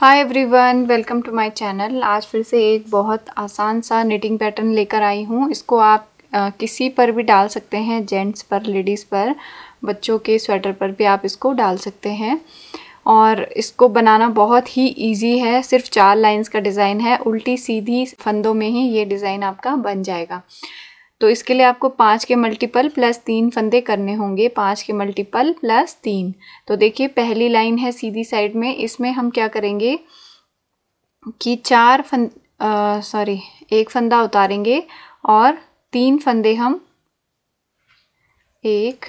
hi everyone welcome to my channel आज फिर से एक बहुत आसान सा निटिंग पैटर्न लेकर आई हूँ इसको आप आ, किसी पर भी डाल सकते हैं जेंट्स पर लेडीज़ पर बच्चों के स्वेटर पर भी आप इसको डाल सकते हैं और इसको बनाना बहुत ही इजी है सिर्फ चार लाइंस का डिज़ाइन है उल्टी सीधी फंदों में ही ये डिज़ाइन आपका बन जाएगा तो इसके लिए आपको पाँच के मल्टीपल प्लस तीन फंदे करने होंगे पाँच के मल्टीपल प्लस तीन तो देखिए पहली लाइन है सीधी साइड में इसमें हम क्या करेंगे कि चार फंद सॉरी एक फंदा उतारेंगे और तीन फंदे हम एक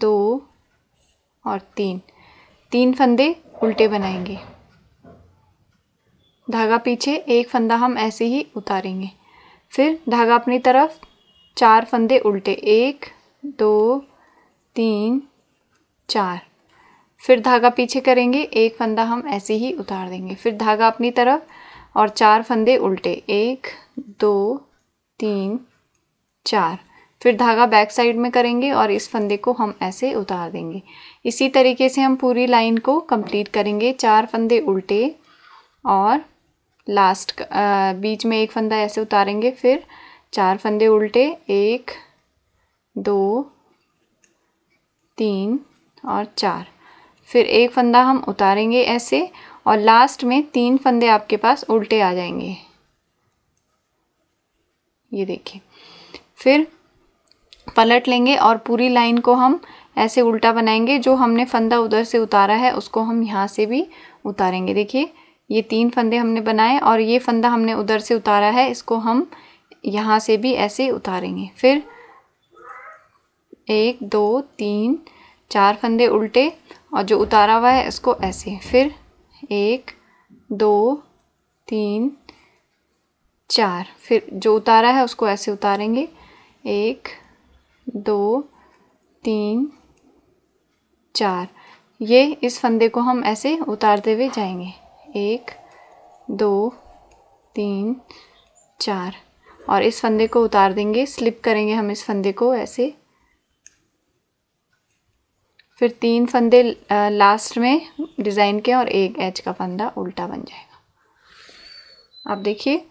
दो और तीन तीन फंदे उल्टे बनाएंगे धागा पीछे एक फंदा हम ऐसे ही उतारेंगे फिर धागा अपनी तरफ चार फंदे उल्टे एक दो तीन चार फिर धागा पीछे करेंगे एक फंदा हम ऐसे ही उतार देंगे फिर धागा अपनी तरफ और चार फंदे उल्टे एक दो तीन चार फिर धागा बैक साइड में करेंगे और इस फंदे को हम ऐसे उतार देंगे इसी तरीके से हम पूरी लाइन को कंप्लीट करेंगे चार फंदे उल्टे और लास्ट आ, बीच में एक फंदा ऐसे उतारेंगे फिर चार फंदे उल्टे एक दो तीन और चार फिर एक फंदा हम उतारेंगे ऐसे और लास्ट में तीन फंदे आपके पास उल्टे आ जाएंगे ये देखिए फिर पलट लेंगे और पूरी लाइन को हम ऐसे उल्टा बनाएंगे जो हमने फंदा उधर से उतारा है उसको हम यहाँ से भी उतारेंगे देखिए ये तीन फंदे हमने बनाए और ये फंदा हमने उधर से उतारा है इसको हम यहाँ से भी ऐसे उतारेंगे फिर एक दो तीन चार फंदे उल्टे और जो उतारा हुआ है इसको ऐसे फिर एक दो तीन चार फिर जो उतारा है उसको ऐसे उतारेंगे एक दो तीन चार ये इस फंदे को हम ऐसे उतारते हुए जाएंगे एक दो तीन चार और इस फंदे को उतार देंगे स्लिप करेंगे हम इस फंदे को ऐसे फिर तीन फंदे लास्ट में डिज़ाइन के और एक एच का फंदा उल्टा बन जाएगा आप देखिए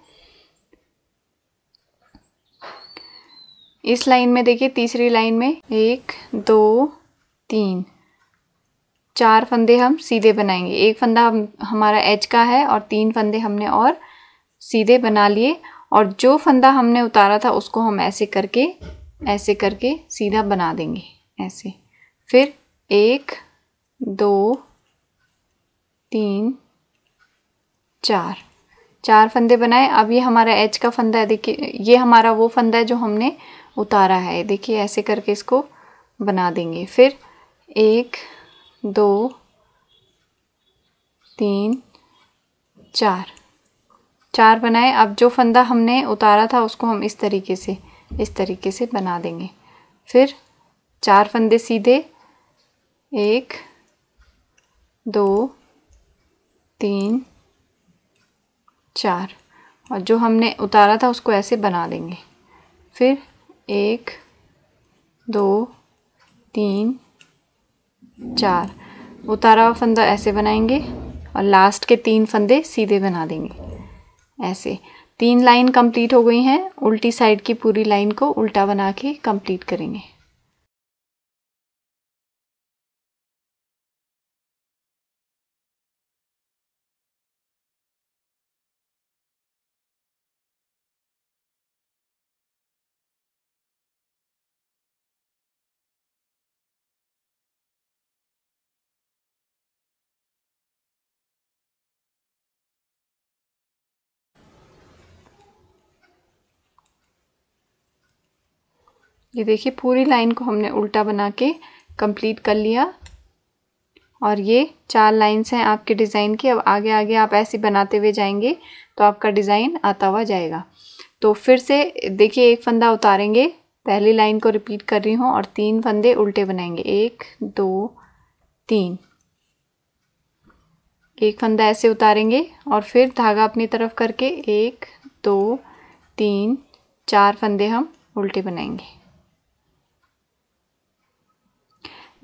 इस लाइन में देखिए तीसरी लाइन में एक दो तीन चार फंदे हम सीधे बनाएंगे एक फंदा हम हमारा एच का है और तीन फंदे हमने और सीधे बना लिए और जो फंदा हमने उतारा था उसको हम ऐसे करके ऐसे करके सीधा बना देंगे ऐसे फिर एक दो तीन चार चार फंदे बनाए अब ये हमारा एच का फंदा है देखिए ये हमारा वो फंदा है जो हमने उतारा है देखिए ऐसे करके इसको बना देंगे फिर एक दो तीन चार चार बनाए अब जो फंदा हमने उतारा था उसको हम इस तरीके से इस तरीके से बना देंगे फिर चार फंदे सीधे एक दो तीन चार और जो हमने उतारा था उसको ऐसे बना देंगे फिर एक दो तीन चार उतारा हुआ फंदा ऐसे बनाएंगे और लास्ट के तीन फंदे सीधे बना देंगे ऐसे तीन लाइन कंप्लीट हो गई हैं उल्टी साइड की पूरी लाइन को उल्टा बना के कंप्लीट करेंगे ये देखिए पूरी लाइन को हमने उल्टा बना के कंप्लीट कर लिया और ये चार लाइंस हैं आपके डिज़ाइन की अब आगे आगे आप ऐसे बनाते हुए जाएंगे तो आपका डिज़ाइन आता हुआ जाएगा तो फिर से देखिए एक फंदा उतारेंगे पहली लाइन को रिपीट कर रही हूँ और तीन फंदे उल्टे बनाएंगे एक दो तीन एक फंदा ऐसे उतारेंगे और फिर धागा अपनी तरफ करके एक दो तीन चार फंदे हम उल्टे बनाएंगे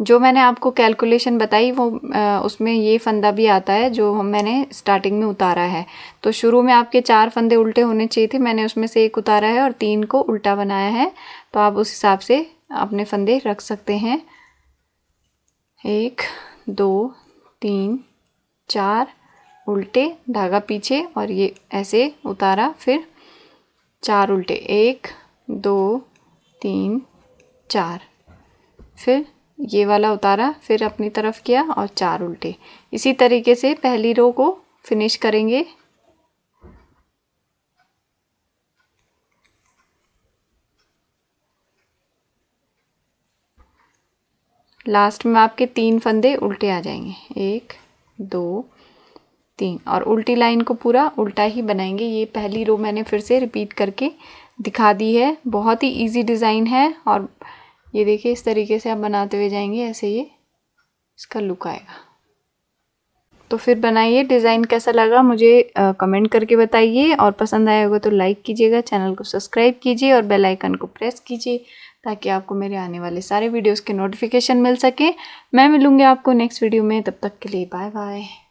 जो मैंने आपको कैलकुलेशन बताई वो आ, उसमें ये फंदा भी आता है जो हम मैंने स्टार्टिंग में उतारा है तो शुरू में आपके चार फंदे उल्टे होने चाहिए थे मैंने उसमें से एक उतारा है और तीन को उल्टा बनाया है तो आप उस हिसाब से अपने फंदे रख सकते हैं एक दो तीन चार उल्टे धागा पीछे और ये ऐसे उतारा फिर चार उल्टे एक दो तीन चार फिर ये वाला उतारा फिर अपनी तरफ किया और चार उल्टे इसी तरीके से पहली रो को फिनिश करेंगे लास्ट में आपके तीन फंदे उल्टे आ जाएंगे एक दो तीन और उल्टी लाइन को पूरा उल्टा ही बनाएंगे ये पहली रो मैंने फिर से रिपीट करके दिखा दी है बहुत ही इजी डिज़ाइन है और ये देखिए इस तरीके से आप बनाते हुए जाएंगे ऐसे ये इसका लुक आएगा तो फिर बनाइए डिज़ाइन कैसा लगा मुझे आ, कमेंट करके बताइए और पसंद आया होगा तो लाइक कीजिएगा चैनल को सब्सक्राइब कीजिए और बेल आइकन को प्रेस कीजिए ताकि आपको मेरे आने वाले सारे वीडियोस के नोटिफिकेशन मिल सके मैं मिलूँगी आपको नेक्स्ट वीडियो में तब तक के लिए बाय बाय